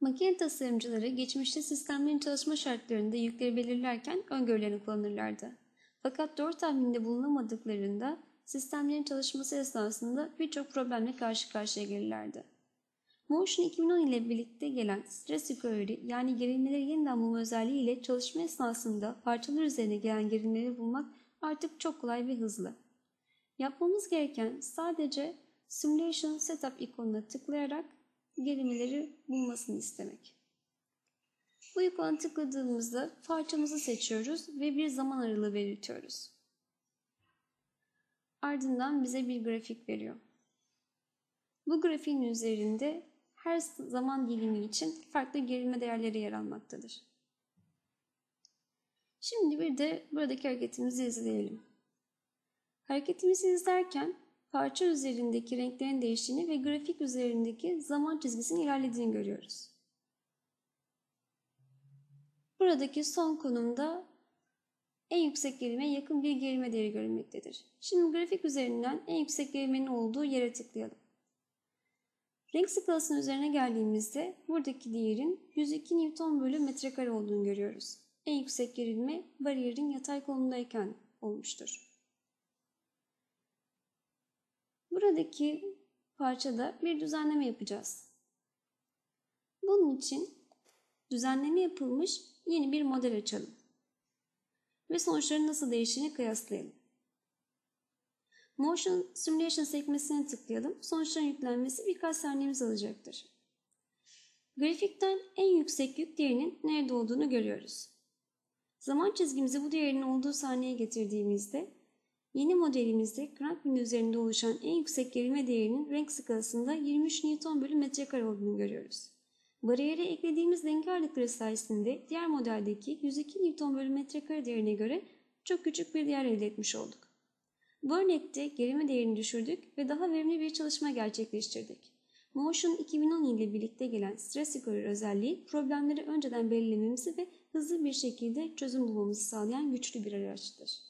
Makine tasarımcıları geçmişte sistemlerin çalışma şartlarında yükleri belirlerken öngörülerini kullanırlardı. Fakat doğru tahminde bulunamadıklarında sistemlerin çalışması esnasında birçok problemle karşı karşıya gelirlerdi. Motion 2010 ile birlikte gelen stres recovery yani gerilimleri yeniden bulma özelliği ile çalışma esnasında parçalar üzerine gelen gerilimleri bulmak artık çok kolay ve hızlı. Yapmamız gereken sadece Simulation Setup ikonuna tıklayarak gerimeleri bulmasını istemek. Bu ikonu tıkladığımızda parçamızı seçiyoruz ve bir zaman aralığı belirtiyoruz. Ardından bize bir grafik veriyor. Bu grafiğin üzerinde her zaman dilimi için farklı gerilme değerleri yer almaktadır. Şimdi bir de buradaki hareketimizi izleyelim. Hareketimizi izlerken parça üzerindeki renklerin değiştiğini ve grafik üzerindeki zaman çizgisinin ilerlediğini görüyoruz. Buradaki son konumda en yüksek gerilime yakın bir gerilme değeri görülmektedir. Şimdi grafik üzerinden en yüksek gerilmenin olduğu yere tıklayalım. Renk skalasının üzerine geldiğimizde buradaki değerin 102 Newton bölü metrekare olduğunu görüyoruz. En yüksek gerilme bariyerin yatay konumdayken olmuştur. Buradaki parçada bir düzenleme yapacağız. Bunun için düzenleme yapılmış yeni bir model açalım. Ve sonuçların nasıl değiştiğini kıyaslayalım. Motion Simulation sekmesine tıklayalım. Sonuçların yüklenmesi birkaç saniyemiz alacaktır. Grafikten en yüksek yük değerinin nerede olduğunu görüyoruz. Zaman çizgimizi bu değerinin olduğu saniyeye getirdiğimizde Yeni modelimizde Crank bin üzerinde oluşan en yüksek gerilme değerinin renk skalasında 23 Newton bölü metrekare olduğunu görüyoruz. Bariyere eklediğimiz denge ağırlıkları sayesinde diğer modeldeki 102 Newton bölü metrekare değerine göre çok küçük bir değer elde etmiş olduk. Bu örnekte gerilme değerini düşürdük ve daha verimli bir çalışma gerçekleştirdik. Motion 2010 ile birlikte gelen stres skorer özelliği problemleri önceden belirlememizi ve hızlı bir şekilde çözüm bulmamızı sağlayan güçlü bir araçtır.